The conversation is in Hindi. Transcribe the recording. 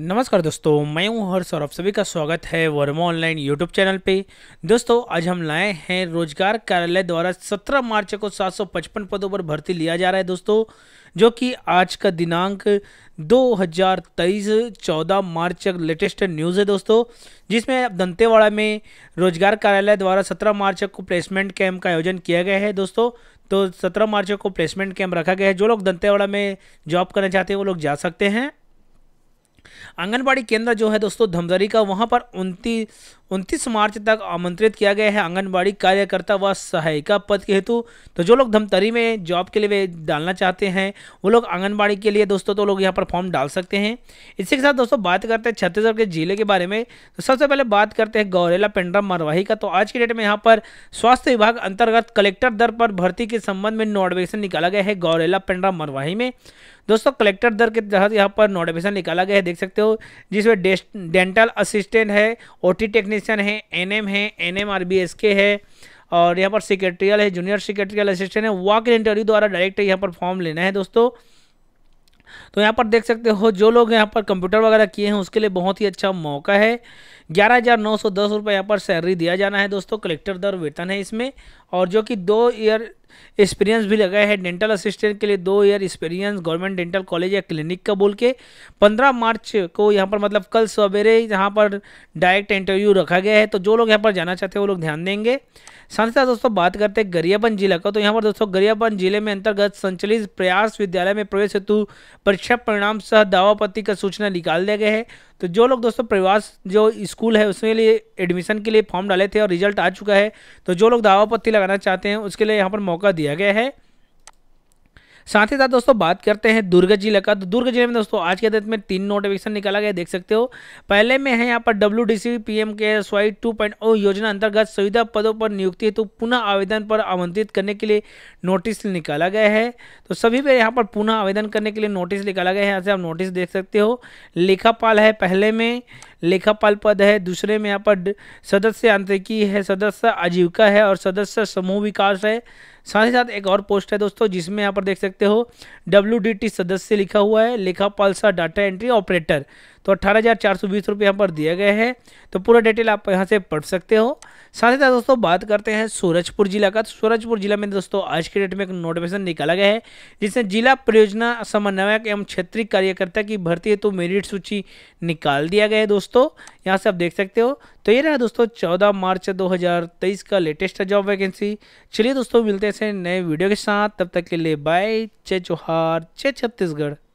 नमस्कार दोस्तों मैं हूं हर्ष और आप सभी का स्वागत है वर्मा ऑनलाइन यूट्यूब चैनल पे दोस्तों आज हम लाए हैं रोजगार कार्यालय द्वारा 17 मार्च को 755 पदों पर भर्ती लिया जा रहा है दोस्तों जो कि आज का दिनांक 2023 14 मार्च तक लेटेस्ट न्यूज़ है दोस्तों जिसमें दंतेवाड़ा में रोजगार कार्यालय द्वारा सत्रह मार्च को प्लेसमेंट कैंप का आयोजन किया गया है दोस्तों तो सत्रह मार्च को प्लेसमेंट कैंप रखा गया है जो लोग दंतेवाड़ा में जॉब करना चाहते हैं वो लोग जा सकते हैं आंगनबाड़ी केंद्र जो है दोस्तों धमदरी का वहाँ पर उनतीस उनतीस मार्च तक आमंत्रित किया गया है आंगनबाड़ी कार्यकर्ता व सहायिका पद के हेतु तो जो लोग धमतरी में जॉब के लिए वे डालना चाहते हैं वो लोग आंगनबाड़ी के लिए दोस्तों तो लोग यहाँ पर फॉर्म डाल सकते हैं इसी के साथ दोस्तों बात करते हैं छत्तीसगढ़ के जिले के बारे में तो सबसे पहले बात करते हैं गौरेला पेंड्रा मरवाही का तो आज के डेट में यहाँ पर स्वास्थ्य विभाग अंतर्गत कलेक्टर दर पर भर्ती के संबंध में नोटिफिकेशन निकाला गया है गौरेला पेंड्रा मरवाही में दोस्तों कलेक्टर दर के तहत यहाँ पर नोटिफिकेशन निकाला गया है देख सकते हो जिसमें डेंटल असिस्टेंट है ओटी टेक्नीशियन है एनएम है एनएम आरबीएसके है और यहाँ पर सेक्रेटरियल है जूनियर सेक्रेटरियल असिस्टेंट है वॉक इन इंटरव्यू द्वारा डायरेक्ट यहाँ पर फॉर्म लेना है दोस्तों तो यहाँ पर देख सकते हो जो लोग यहाँ पर कंप्यूटर वगैरह किए हैं उसके लिए बहुत ही अच्छा मौका है ग्यारह हज़ार नौ सौ दस रुपये यहाँ पर सैलरी दिया जाना है दोस्तों कलेक्टर दर वेतन है इसमें और जो कि दो ईयर एक्सपीरियंस भी लगाया है डेंटल असिस्टेंट के लिए दो year experience government dental college या क्लिनिक का बोल के पंद्रह मार्च को यहाँ पर मतलब कल सवेरे यहाँ पर डायरेक्ट इंटरव्यू रखा गया है तो जो लोग यहाँ पर जाना चाहते हैं वो लोग ध्यान देंगे साथ ही साथ दोस्तों बात करते हैं गरियाबंद जिला का तो यहाँ पर दोस्तों गरियाबंद जिले में अंतर्गत संचलित प्रयास विद्यालय में प्रवेश हेतु परीक्षा परिणाम सह दावापत्ति का सूचना निकाल दिया गया है तो जो लोग दोस्तों प्रवास जो स्कूल है उसके लिए एडमिशन के लिए फॉर्म डाले थे और रिजल्ट आ चुका है तो जो लोग दावा पत्ती लगाना चाहते हैं उसके लिए यहाँ पर मौका दिया गया है साथ ही साथ दोस्तों बात करते हैं दुर्ग जिले का तो दुर्ग जिले में दोस्तों आज के डेट में तीन नोटिफिकेशन निकाला गया देख सकते हो पहले में है यहाँ पर W D C P M के स्वाई टू पॉइंट ओ योजना अंतर्गत सुविधा पदों पर नियुक्ति हेतु पुनः आवेदन पर आमंत्रित करने के लिए नोटिस निकाला गया है तो सभी पर यहाँ पर पुनः आवेदन करने के लिए नोटिस निकाला गया है यहाँ से आप नोटिस देख सकते हो पाल है पहले में लेखापाल पद है दूसरे में यहाँ पर सदस्य आंतरिकी है सदस्य आजीविका है और सदस्य समूह विकास है साथ ही साथ एक और पोस्ट है दोस्तों जिसमें यहाँ पर देख सकते हो डब्ल्यू सदस्य लिखा हुआ है लेखापाल सा डाटा एंट्री ऑपरेटर तो अट्ठारह हज़ार चार सौ बीस रुपये यहाँ पर दिया गया है तो पूरा डिटेल आप यहाँ से पढ़ सकते हो साथ ही साथ दोस्तों बात करते हैं सूरजपुर जिला का तो सूरजपुर जिला में दोस्तों आज के डेट में एक नोटिफिकेशन निकाला गया है जिसमें जिला परियोजना समन्वयक एवं क्षेत्रीय कार्यकर्ता की भर्ती हेतु तो मेरिट सूची निकाल दिया गया है दोस्तों यहाँ से आप देख सकते हो तो ये रहा दोस्तों चौदह मार्च दो का लेटेस्ट जॉब वैकेंसी चलिए दोस्तों मिलते हैं नए वीडियो के साथ तब तक के लिए बाय चे चौहार छत्तीसगढ़